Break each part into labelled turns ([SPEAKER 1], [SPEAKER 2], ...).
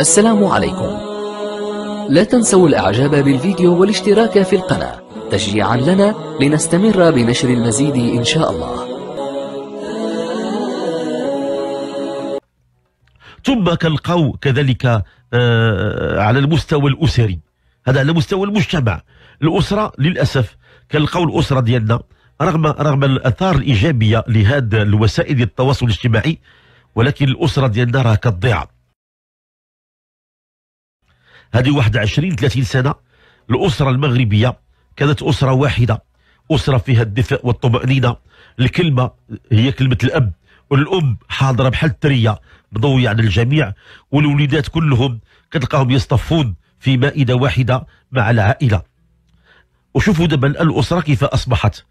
[SPEAKER 1] السلام عليكم لا تنسوا الاعجاب بالفيديو والاشتراك في القناة تشجيعا لنا لنستمر بنشر المزيد ان شاء الله ثم كالقو كذلك آه، على المستوى الاسري هذا على مستوى المجتمع الاسره للاسف كالقو الاسره ديالنا رغم رغم الاثار الايجابيه لهذا الوسائل التواصل الاجتماعي ولكن الاسره ديالنا راه كتضيع هذه واحد 20 30 سنه الاسره المغربيه كانت اسره واحده اسره فيها الدفء والطمانينه الكلمه هي كلمه الاب والام حاضره بحال الثريه مضويه على الجميع والوليدات كلهم كتلقاهم يصطفون في مائده واحده مع العائله وشوفوا دابا الاسره كيف اصبحت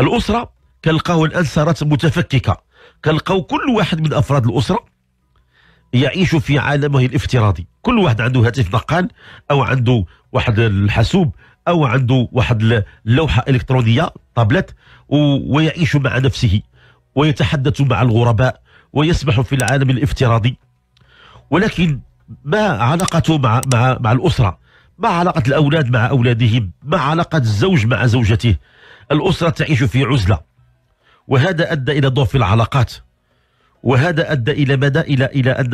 [SPEAKER 1] الاسره كنلقاو الان صارت متفككه كنلقاو كل واحد من افراد الاسره يعيش في عالمه الافتراضي كل واحد عنده هاتف نقال او عنده واحد الحاسوب او عنده واحد اللوحه الكترونيه طابلت ويعيش مع نفسه ويتحدث مع الغرباء ويسبح في العالم الافتراضي ولكن ما علاقته مع مع مع الاسره ما علاقه الاولاد مع اولادهم ما علاقه الزوج مع زوجته الاسره تعيش في عزله وهذا ادى الى ضعف العلاقات وهذا ادى الى ماذا؟ الى الى ان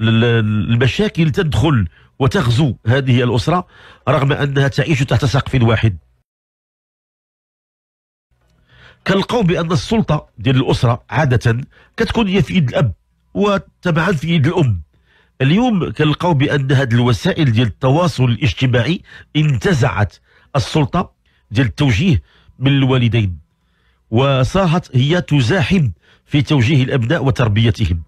[SPEAKER 1] المشاكل تدخل وتغزو هذه الاسره رغم انها تعيش تحت سقف واحد. كالقوم بان السلطه ديال الاسره عاده كتكون هي في يد الاب وتبعا في يد الام. اليوم كنلقاو بان هذه الوسائل ديال التواصل الاجتماعي انتزعت السلطه ديال التوجيه من الوالدين وصارت هي تزاحم في توجيه الابناء وتربيتهم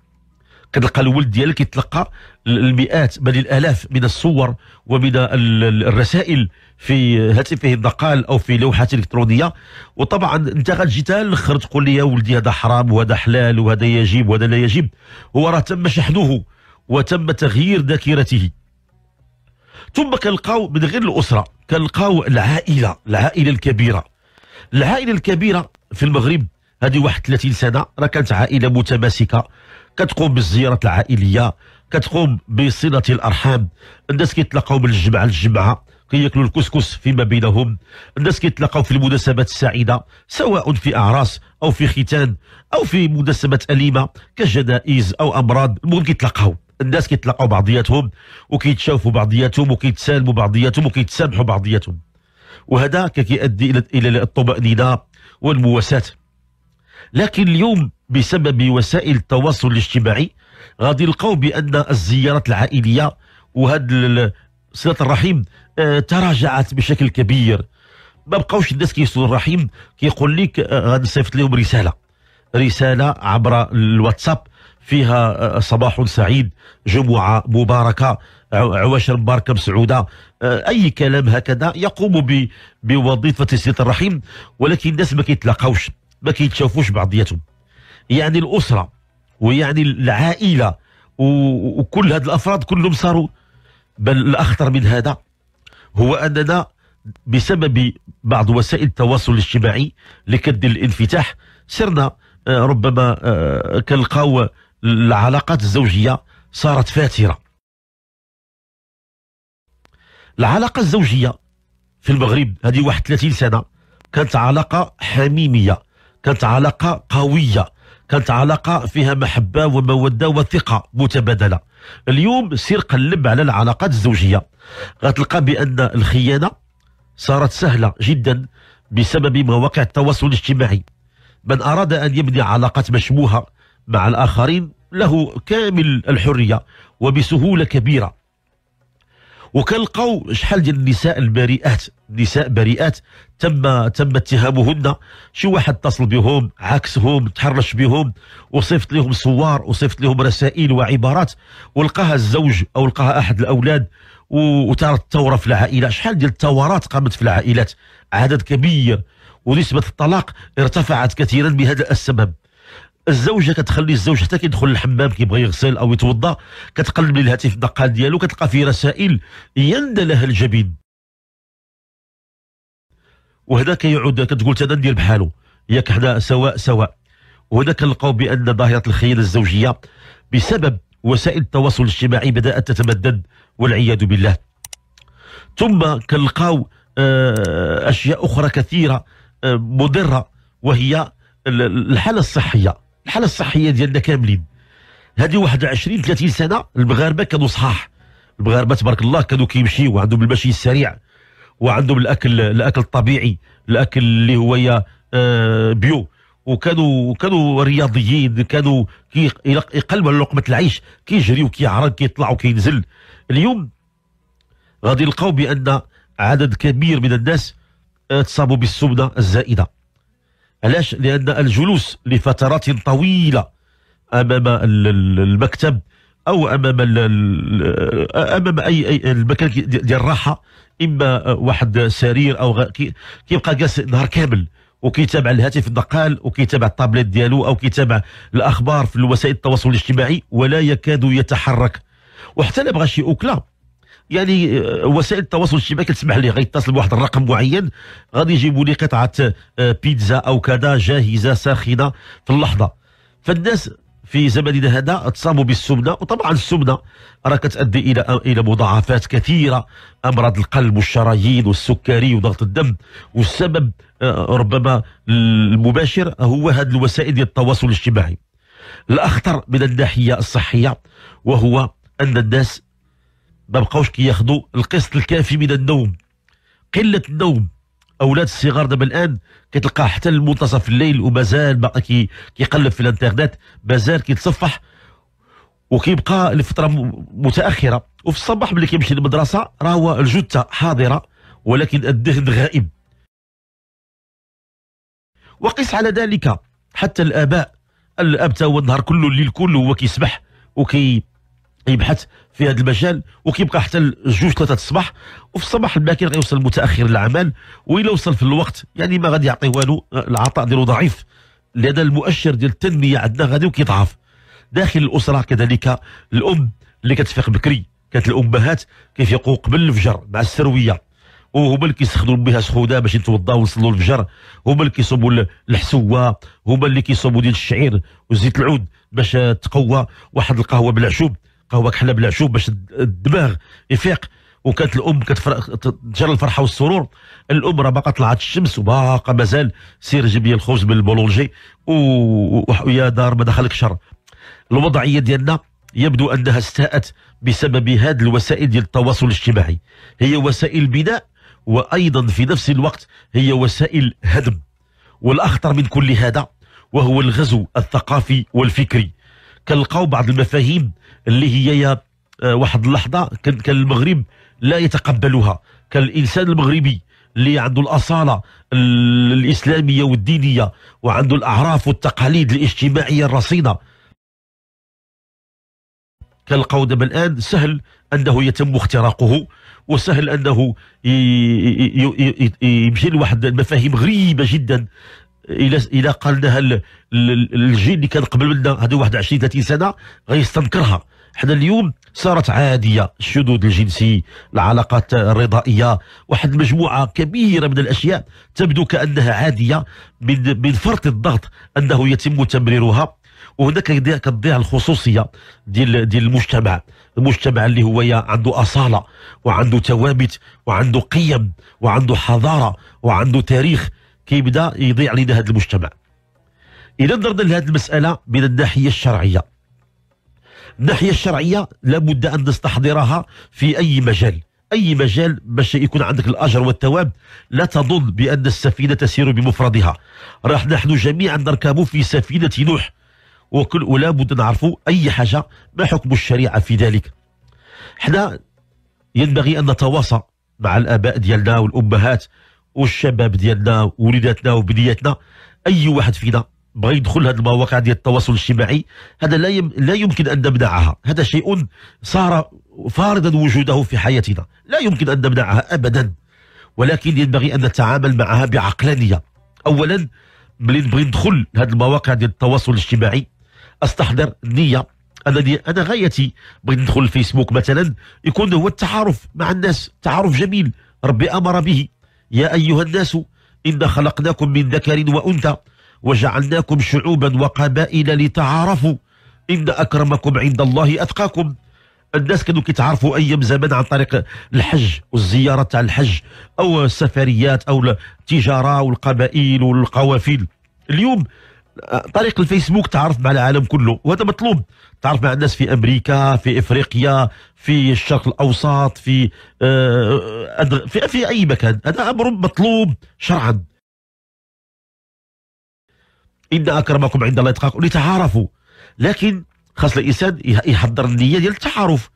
[SPEAKER 1] كتلقى الولد ديالك يتلقى المئات بل الالاف من الصور ومن الرسائل في هاتفه النقال او في لوحات الكترونيه وطبعا انت غتجي تالخر الاخر تقول لي يا ولدي هذا حرام وهذا حلال وهذا يجب وهذا لا يجب هو راه تم شحنه وتم تغيير ذاكرته ثم كنلقاو من غير الاسره كنلقاو العائله العائله الكبيره العائله الكبيره في المغرب هذه واحد 30 سنه راه كانت عائله متماسكه كتقوم بالزيارات العائليه كتقوم بصله الارحام الناس كيتلاقاو من الجمعه للجمعه كياكلوا الكسكس فيما بينهم الناس كيتلاقاو في المناسبات السعيده سواء في اعراس او في ختان او في مناسبات اليمه كجنائز او امراض المهم كيتلاقاو الناس كيتلاقاو بعضياتهم وكيتشافوا بعضياتهم وكيتسالموا بعضياتهم وكيتسامحوا بعضياتهم وهذا كيؤدي الى الطمانينه والمواساه لكن اليوم بسبب وسائل التواصل الاجتماعي غادي نلقاو بان الزيارات العائليه وهاد صله الرحيم آه، تراجعت بشكل كبير ما بقاوش الناس كيصلوا الرحيم كيقول لك آه، غادي نصيفط لهم رساله رساله عبر الواتساب فيها آه، صباح سعيد جمعه مباركه عواشر مباركه مسعوده اي كلام هكذا يقوم بوظيفه صله الرحيم ولكن الناس ما كيتلاقاوش ما كيتشافوش بعضياتهم يعني الاسره ويعني العائله وكل هاد الافراد كلهم صاروا بل الاخطر من هذا هو اننا بسبب بعض وسائل التواصل الاجتماعي اللي كدير الانفتاح صرنا آه، ربما آه، كنلقاو العلاقات الزوجيه صارت فاتره العلاقه الزوجيه في المغرب هذه 31 سنه كانت علاقه حميميه كانت علاقة قوية كانت علاقة فيها محبة ومودة وثقة متبادلة اليوم سير قلب على العلاقات الزوجية غتلقى بأن الخيانة صارت سهلة جدا بسبب مواقع التواصل الاجتماعي من أراد أن يبني علاقات مشبوهة مع الآخرين له كامل الحرية وبسهولة كبيرة وكنلقاو شحال ديال النساء البريئات نساء بريئات تم تم اتهامهن شي واحد اتصل بهم عكسهم تحرش بهم وصفت لهم صور وصفت لهم رسائل وعبارات ولقاها الزوج او لقاها احد الاولاد وتار الثوره في العائله شحال ديال الثورات قامت في العائلات عدد كبير ونسبه الطلاق ارتفعت كثيرا بهذا السبب الزوجه كتخلي الزوج حتى كيدخل للحمام كيبغي يغسل او يتوضا كتقلب للهاتف الهاتف ديالو كتلقى فيه رسائل يندى لها الجبين وهذا كيعود كتقول حتى ندير بحالو ياك حدا سواء سواء وهذا كنلقاو بان ظاهره الخيانه الزوجيه بسبب وسائل التواصل الاجتماعي بدات تتمدد والعياذ بالله ثم كنلقاو آه، اشياء اخرى كثيره آه، مضره وهي الحاله الصحيه الحاله الصحيه ديالنا كاملين هذه 21 30 سنه المغاربه كانوا صحاح المغاربه تبارك الله كانوا كيمشيو وعندهم المشي السريع وعندهم الاكل الاكل الطبيعي الاكل اللي هو آه، بيو وكانوا كانوا رياضيين كانوا يقلبوا على لقمه العيش كيجريو كيعرق كيطلع وكينزل اليوم غادي نلقاو بان عدد كبير من الناس آه، تصابوا بالسمنه الزائده علاش لان الجلوس لفترات طويله امام المكتب او امام امام اي, أي المكان ديال الراحه اما واحد سرير او كيبقى جالس نهار كامل وكيتابع الهاتف النقال وكيتابع الطابلت ديالو او كيتابع الاخبار في وسائل التواصل الاجتماعي ولا يكاد يتحرك وحتى لا بغى شي اكله يعني آه، وسائل التواصل الاجتماعي كتسمح ليه غيتصل بواحد الرقم معين غادي يجيبوا لي قطعه آه، بيتزا او كذا جاهزه ساخنه في اللحظه فالناس في زمننا هذا اتصابوا بالسمنه وطبعا السمنه راه كتؤدي الى آه، الى مضاعفات كثيره امراض القلب والشرايين والسكري وضغط الدم والسبب ربما المباشر هو هذه الوسائل ديال التواصل الاجتماعي الاخطر من الناحيه الصحيه وهو ان الناس ما بقاوش كياخذوا القسط الكافي من النوم قله النوم اولاد الصغار دابا الان كتلقاه حتى المنتصف الليل ومازال باقي كي كيقلب في الانترنت مازال كيتصفح وكيبقى لفتره متاخره وفي الصباح ملي كيمشي للمدرسه راه هو الجثه حاضره ولكن الذهن غائب وقس على ذلك حتى الاباء الاب تا هو النهار كله الليل كله هو كيسبح وكي يبحث في هذا المجال وكيبقى حتى الجوج ثلاثه الصباح وفي الصباح الباكر غيوصل متاخر للعمل وإلا وصل في الوقت يعني ما غادي يعطي والو آه، العطاء ديالو ضعيف لان المؤشر ديال التنميه عندنا غادي وكيضعف داخل الاسره كذلك الام اللي كتفيق بكري كانت الامهات كيفيقوا قبل الفجر مع السرويه وهما اللي كيستخدموا بها سخونه باش يتوضاوا ويصلوا الفجر هما اللي كيصوبوا الحسوه هما اللي كيصوبوا ديال الشعير وزيت العود باش تقوى واحد القهوه بالعشوب قهوه كحله بالعشوب باش الدماغ يفيق وكانت الام كتجر الفرحه والسرور الام راه باقا طلعت الشمس وباقا مازال سير جيب لي الخبز بالبولونجي البولونجي ويا دار ما دخلك شر الوضعيه ديالنا يبدو انها استاءت بسبب هذه الوسائل ديال التواصل الاجتماعي هي وسائل بناء وايضا في نفس الوقت هي وسائل هدم والاخطر من كل هذا وهو الغزو الثقافي والفكري كنلقاو بعض المفاهيم اللي هي يا آه، واحد اللحظه كان المغرب لا يتقبلها كان الانسان المغربي اللي عنده الاصاله الاسلاميه والدينيه وعنده الاعراف والتقاليد الاجتماعيه الرصينه كنلقاو دابا الان سهل انه يتم اختراقه وسهل انه يمشي لواحد المفاهيم غريبه جدا الى الى قال لها الجيل اللي كان قبل منا هذو 21 30 سنه غيستنكرها حنا اليوم صارت عاديه الشذوذ الجنسي العلاقات الرضائيه واحد المجموعه كبيره من الاشياء تبدو كانها عاديه من من فرط الضغط انه يتم تمريرها وهناك كتضيع الخصوصيه ديال ديال المجتمع المجتمع اللي هو عنده اصاله وعنده توابت وعنده قيم وعنده حضاره وعنده تاريخ كيبدا يضيع علينا هذا المجتمع اذا نظرنا لهذه المساله من الناحيه الشرعيه الناحيه الشرعيه لابد ان نستحضرها في اي مجال اي مجال باش يكون عندك الاجر والثواب لا تظن بان السفينه تسير بمفردها راح نحن جميعا نركب في سفينه نوح وكل ولا بد نعرفوا اي حاجه ما حكم الشريعه في ذلك حنا ينبغي ان نتواصى مع الاباء ديالنا والامهات والشباب ديالنا ووليداتنا وبنياتنا اي واحد فينا بغى يدخل هذه المواقع ديال التواصل الاجتماعي هذا لا يم... لا يمكن ان نمنعها هذا شيء صار فارضا وجوده في حياتنا لا يمكن ان نمنعها ابدا ولكن ينبغي ان نتعامل معها بعقلانيه اولا ملي نبغي ندخل هذه المواقع ديال التواصل الاجتماعي استحضر النيه انني انا غايتي بغيت ندخل الفيسبوك مثلا يكون هو التعارف مع الناس تعارف جميل ربي امر به يا أيها الناس إن خلقناكم من ذكر وأنثى وجعلناكم شعوبا وقبائل لتعارفوا إن أكرمكم عند الله أتقاكم الناس كانوا كيتعرفوا ايام زمان عن طريق الحج والزياره تاع الحج او السفريات او التجاره والقبائل والقوافل اليوم طريق الفيسبوك تعرف مع العالم كله وهذا مطلوب تعرف مع الناس في امريكا في افريقيا في الشرق الاوسط في آه، في, في اي مكان هذا امر مطلوب شرعا ان اكرمكم عند الله اتقاكم لتعارفوا لكن خاص الانسان يحضر النيه ديال التعارف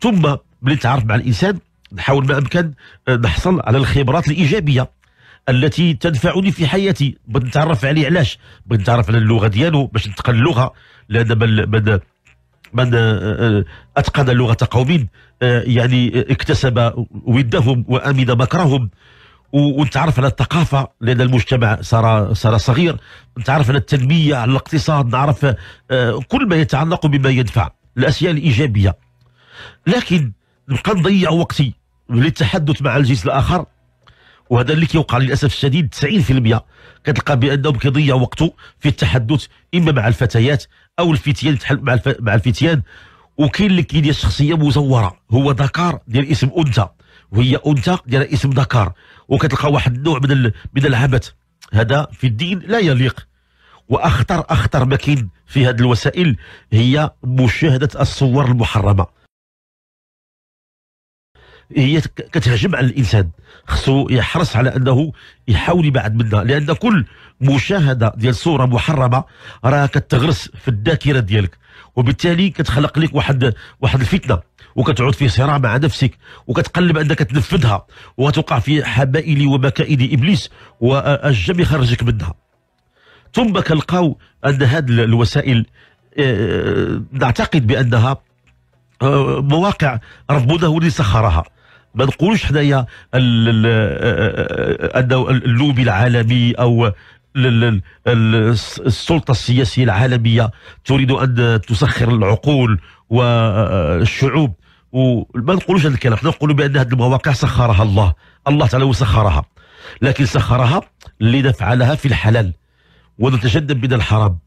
[SPEAKER 1] ثم ملي تعرف مع الانسان نحاول ما امكن آه، نحصل على الخبرات الايجابيه التي تدفعني في حياتي بغيت نتعرف عليه علاش بغيت نتعرف على اللغه ديالو باش نتقن اللغه لا دابا بدا من آه، آه، اتقن لغه قوم آه، يعني اكتسب ودهم وامن مكرهم ونتعرف على الثقافة لأن المجتمع صار صار صغير نتعرف على التنمية على الاقتصاد نعرف كل ما يتعلق بما ينفع الأشياء الإيجابية لكن نبقى نضيع وقتي للتحدث مع الجنس الآخر وهذا اللي كيوقع للاسف الشديد 90% كتلقى بانهم كيضيع وقته في التحدث اما مع الفتيات او الفتيان مع الف... مع الفتيان وكاين اللي كيدير شخصيه مزوره هو ذكر ديال اسم انثى وهي انثى ديال اسم ذكر وكتلقى واحد النوع من ال... من العبث هذا في الدين لا يليق واخطر اخطر ما كاين في هذه الوسائل هي مشاهده الصور المحرمه هي كتهجم على الانسان خصو يحرص على انه يحاول يبعد منها لان كل مشاهده ديال صوره محرمه راه كتغرس في الذاكره ديالك وبالتالي كتخلق لك واحد واحد الفتنه وكتعود في صراع مع نفسك وكتقلب انك تنفذها وتوقع في حبائل ومكائد ابليس والجم يخرجك منها ثم كنلقاو ان هذه الوسائل آه، آه، نعتقد بانها آه، مواقع ربنا هو اللي سخرها ما نقولوش حنايا آه، آه، اللوبي العالمي او السلطه السياسيه العالميه تريد ان تسخر العقول والشعوب وما نقولوش هذا الكلام حنا نقولوا بان هذه المواقع سخرها الله الله تعالى وسخرها لكن سخرها لنفعلها في الحلال ونتجنب من الحرام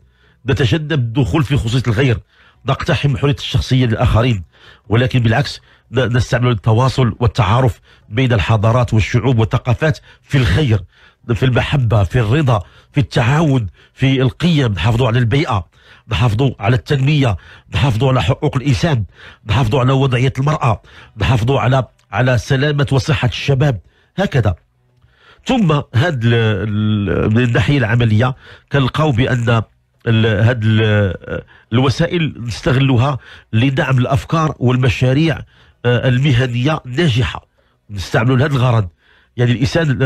[SPEAKER 1] نتجنب الدخول في خصوصيه الغير نقتحم حريه الشخصيه للاخرين ولكن بالعكس نستعمل التواصل والتعارف بين الحضارات والشعوب والثقافات في الخير في المحبة في الرضا في التعاون في القيم نحافظوا على البيئة نحافظوا على التنمية نحافظوا على حقوق الإنسان نحافظوا على وضعية المرأة نحافظوا على على سلامة وصحة الشباب هكذا ثم هاد من الناحية العملية كنلقاو بأن هاد الوسائل نستغلوها لدعم الافكار والمشاريع آه، المهنيه الناجحه نستعملوا لهذا الغرض يعني الانسان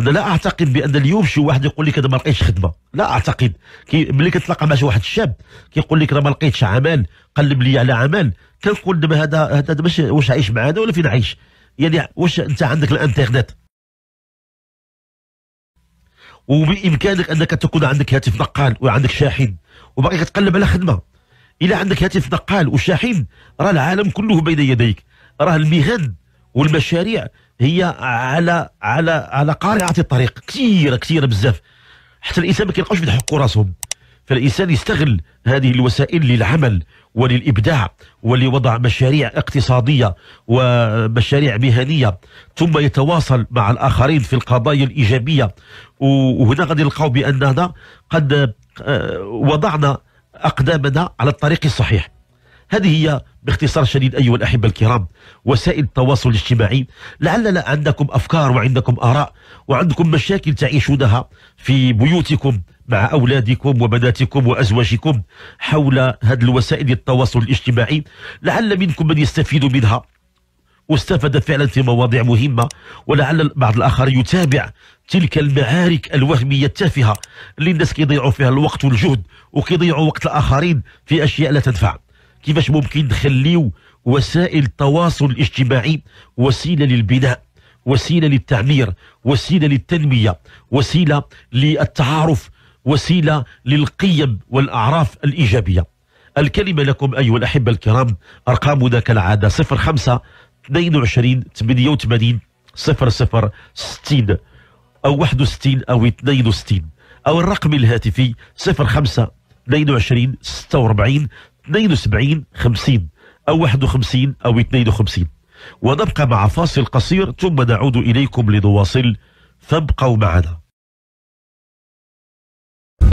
[SPEAKER 1] انا لا اعتقد بان اليوم شي واحد يقول لك انا ما لقيتش خدمه لا اعتقد كي ملي كتلاقى مع شي واحد الشاب كيقول لك انا ما لقيتش عمل قلب لي على عمل كنقول دابا هذا هذا واش عايش هذا ولا فين عايش يعني واش انت عندك الانترنت وبامكانك انك تكون عندك هاتف نقال وعندك شاحن وباقي كتقلب على خدمه الا عندك هاتف نقال وشاحن راه العالم كله بين يديك راه المهن والمشاريع هي على على على قارعه الطريق كثيره كثيره بزاف حتى الانسان ما كيلقاوش في راسهم فالانسان يستغل هذه الوسائل للعمل وللإبداع ولوضع مشاريع اقتصادية ومشاريع مهنية ثم يتواصل مع الآخرين في القضايا الإيجابية وهنا غادي نلقاو بأننا قد آه، وضعنا أقدامنا على الطريق الصحيح هذه هي باختصار شديد أيها الأحبة الكرام وسائل التواصل الاجتماعي لعل عندكم أفكار وعندكم آراء وعندكم مشاكل تعيشونها في بيوتكم مع أولادكم وبناتكم وأزواجكم حول هذه الوسائل التواصل الاجتماعي لعل منكم من يستفيد منها واستفاد فعلا في مواضيع مهمة ولعل البعض الآخر يتابع تلك المعارك الوهمية التافهة اللي الناس كيضيعوا فيها الوقت والجهد وكيضيعوا وقت الآخرين في أشياء لا تنفع كيفاش ممكن نخليو وسائل التواصل الاجتماعي وسيلة للبناء وسيله للتعمير وسيله للتنميه وسيله للتعارف وسيلة للقيم والأعراف الإيجابية الكلمة لكم أيها الأحبة الكرام أرقامنا كالعادة 05 22 88 00 60 أو 61 أو 62 أو الرقم الهاتفي 05 22 46 72 50 أو 51 أو 52 ونبقى مع فاصل قصير ثم نعود إليكم لنواصل فابقوا معنا